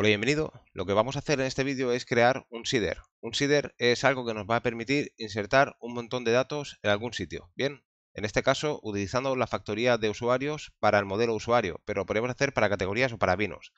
Hola, bienvenido. Lo que vamos a hacer en este vídeo es crear un SIDER. Un SIDER es algo que nos va a permitir insertar un montón de datos en algún sitio. Bien, en este caso utilizando la factoría de usuarios para el modelo usuario, pero podemos hacer para categorías o para vinos.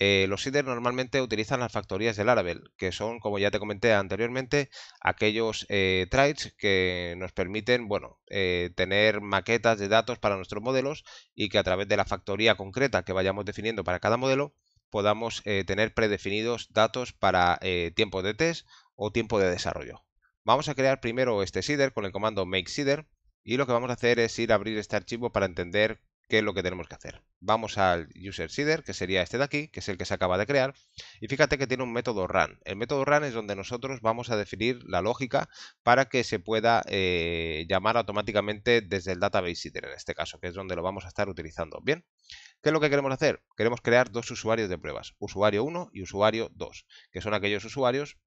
Eh, los SIDER normalmente utilizan las factorías del Laravel, que son, como ya te comenté anteriormente, aquellos eh, traits que nos permiten bueno, eh, tener maquetas de datos para nuestros modelos y que a través de la factoría concreta que vayamos definiendo para cada modelo, podamos eh, tener predefinidos datos para eh, tiempo de test o tiempo de desarrollo. Vamos a crear primero este seeder con el comando make seeder y lo que vamos a hacer es ir a abrir este archivo para entender qué es lo que tenemos que hacer. Vamos al user seeder, que sería este de aquí, que es el que se acaba de crear, y fíjate que tiene un método run. El método run es donde nosotros vamos a definir la lógica para que se pueda eh, llamar automáticamente desde el database seeder, en este caso, que es donde lo vamos a estar utilizando. Bien, ¿qué es lo que queremos hacer? Queremos crear dos usuarios de pruebas, usuario 1 y usuario 2, que son aquellos usuarios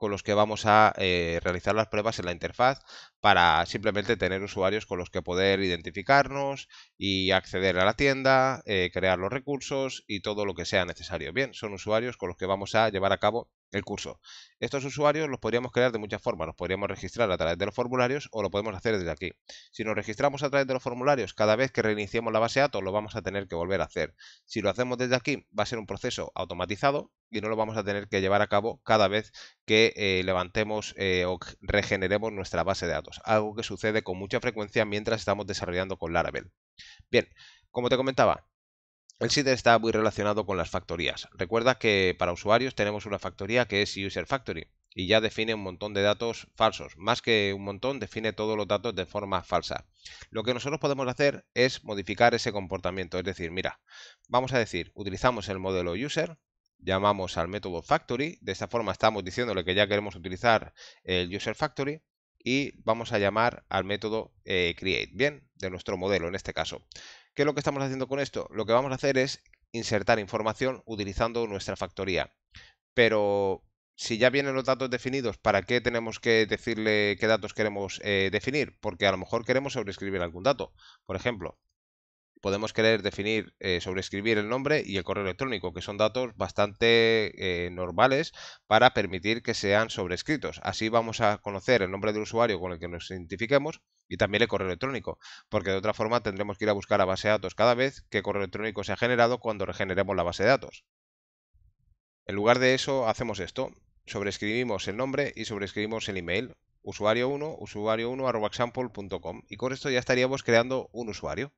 con los que vamos a eh, realizar las pruebas en la interfaz para simplemente tener usuarios con los que poder identificarnos y acceder a la tienda, eh, crear los recursos y todo lo que sea necesario. Bien, son usuarios con los que vamos a llevar a cabo el curso. Estos usuarios los podríamos crear de muchas formas, los podríamos registrar a través de los formularios o lo podemos hacer desde aquí. Si nos registramos a través de los formularios, cada vez que reiniciemos la base de datos lo vamos a tener que volver a hacer. Si lo hacemos desde aquí, va a ser un proceso automatizado y no lo vamos a tener que llevar a cabo cada vez que eh, levantemos eh, o regeneremos nuestra base de datos, algo que sucede con mucha frecuencia mientras estamos desarrollando con Laravel. Bien, como te comentaba, el sitio está muy relacionado con las factorías. Recuerda que para usuarios tenemos una factoría que es UserFactory y ya define un montón de datos falsos. Más que un montón, define todos los datos de forma falsa. Lo que nosotros podemos hacer es modificar ese comportamiento. Es decir, mira, vamos a decir, utilizamos el modelo User, llamamos al método Factory. De esta forma estamos diciéndole que ya queremos utilizar el UserFactory y vamos a llamar al método eh, Create. Bien, de nuestro modelo en este caso. ¿Qué es lo que estamos haciendo con esto? Lo que vamos a hacer es insertar información utilizando nuestra factoría. Pero si ya vienen los datos definidos, ¿para qué tenemos que decirle qué datos queremos eh, definir? Porque a lo mejor queremos sobreescribir algún dato. Por ejemplo, podemos querer definir, eh, sobreescribir el nombre y el correo electrónico, que son datos bastante eh, normales para permitir que sean sobrescritos. Así vamos a conocer el nombre del usuario con el que nos identifiquemos y también el correo electrónico, porque de otra forma tendremos que ir a buscar a base de datos cada vez que correo electrónico se ha generado cuando regeneremos la base de datos. En lugar de eso hacemos esto, sobrescribimos el nombre y sobrescribimos el email, usuario1, usuario1 y con esto ya estaríamos creando un usuario.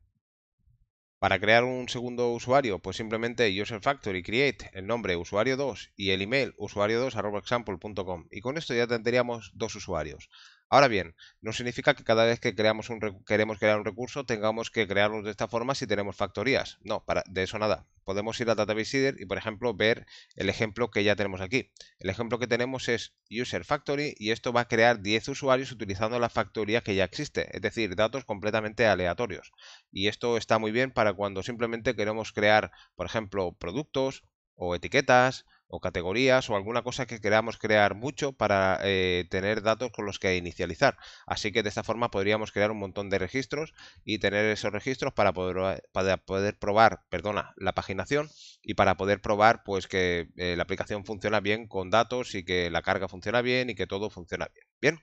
Para crear un segundo usuario, pues simplemente user factory create el nombre usuario2 y el email usuario2 y con esto ya tendríamos dos usuarios. Ahora bien, no significa que cada vez que creamos un, queremos crear un recurso tengamos que crearlo de esta forma si tenemos factorías. No, para, de eso nada. Podemos ir a Database Seeder y, por ejemplo, ver el ejemplo que ya tenemos aquí. El ejemplo que tenemos es User Factory y esto va a crear 10 usuarios utilizando la factoría que ya existe, es decir, datos completamente aleatorios. Y esto está muy bien para cuando simplemente queremos crear, por ejemplo, productos o etiquetas o categorías o alguna cosa que queramos crear mucho para eh, tener datos con los que inicializar. Así que de esta forma podríamos crear un montón de registros y tener esos registros para poder, para poder probar perdona, la paginación y para poder probar pues que eh, la aplicación funciona bien con datos y que la carga funciona bien y que todo funciona bien. Bien,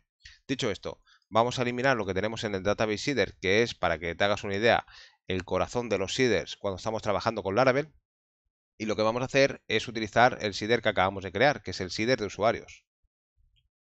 dicho esto, vamos a eliminar lo que tenemos en el database seeder, que es, para que te hagas una idea, el corazón de los seeders cuando estamos trabajando con Laravel y lo que vamos a hacer es utilizar el SIDER que acabamos de crear, que es el SIDER de usuarios.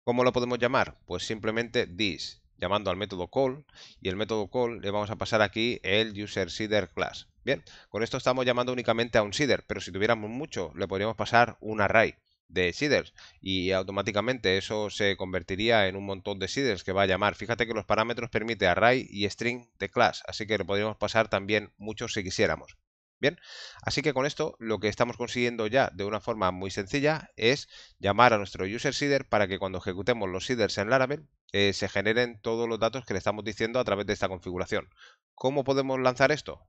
¿Cómo lo podemos llamar? Pues simplemente this, llamando al método call y el método call le vamos a pasar aquí el user class. Bien, con esto estamos llamando únicamente a un seeder, pero si tuviéramos mucho le podríamos pasar un array de seeders y automáticamente eso se convertiría en un montón de seeders que va a llamar. Fíjate que los parámetros permite array y string de class, así que le podríamos pasar también muchos si quisiéramos. Bien, así que con esto lo que estamos consiguiendo ya de una forma muy sencilla es llamar a nuestro user seeder para que cuando ejecutemos los seeders en Laravel eh, se generen todos los datos que le estamos diciendo a través de esta configuración. ¿Cómo podemos lanzar esto?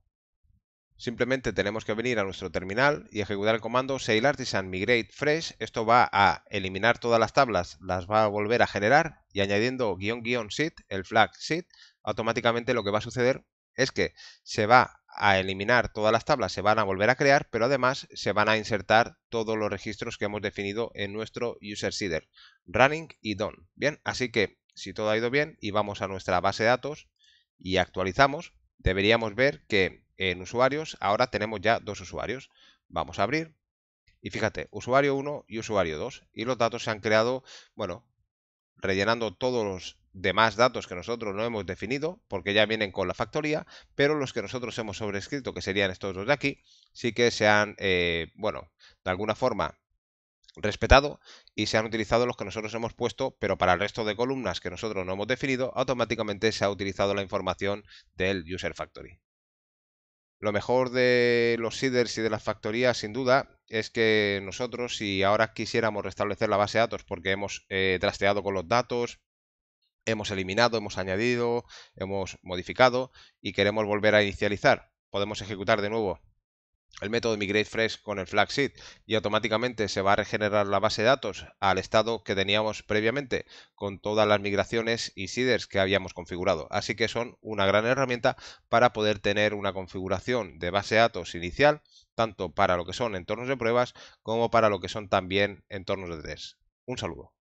Simplemente tenemos que venir a nuestro terminal y ejecutar el comando sail artisan migrate fresh. Esto va a eliminar todas las tablas, las va a volver a generar y añadiendo guión guión seed, el flag seed, automáticamente lo que va a suceder es que se va a eliminar todas las tablas, se van a volver a crear, pero además se van a insertar todos los registros que hemos definido en nuestro user seeder, running y done. Bien, así que si todo ha ido bien y vamos a nuestra base de datos y actualizamos, deberíamos ver que en usuarios ahora tenemos ya dos usuarios. Vamos a abrir y fíjate, usuario 1 y usuario 2 y los datos se han creado, bueno, rellenando todos los de más datos que nosotros no hemos definido, porque ya vienen con la factoría, pero los que nosotros hemos sobrescrito, que serían estos dos de aquí, sí que se han, eh, bueno, de alguna forma respetado y se han utilizado los que nosotros hemos puesto, pero para el resto de columnas que nosotros no hemos definido, automáticamente se ha utilizado la información del user factory. Lo mejor de los seeders y de las factorías, sin duda, es que nosotros, si ahora quisiéramos restablecer la base de datos porque hemos eh, trasteado con los datos, hemos eliminado, hemos añadido, hemos modificado y queremos volver a inicializar. Podemos ejecutar de nuevo el método migrateFresh con el flag seed y automáticamente se va a regenerar la base de datos al estado que teníamos previamente con todas las migraciones y seeders que habíamos configurado. Así que son una gran herramienta para poder tener una configuración de base de datos inicial tanto para lo que son entornos de pruebas como para lo que son también entornos de test. Un saludo.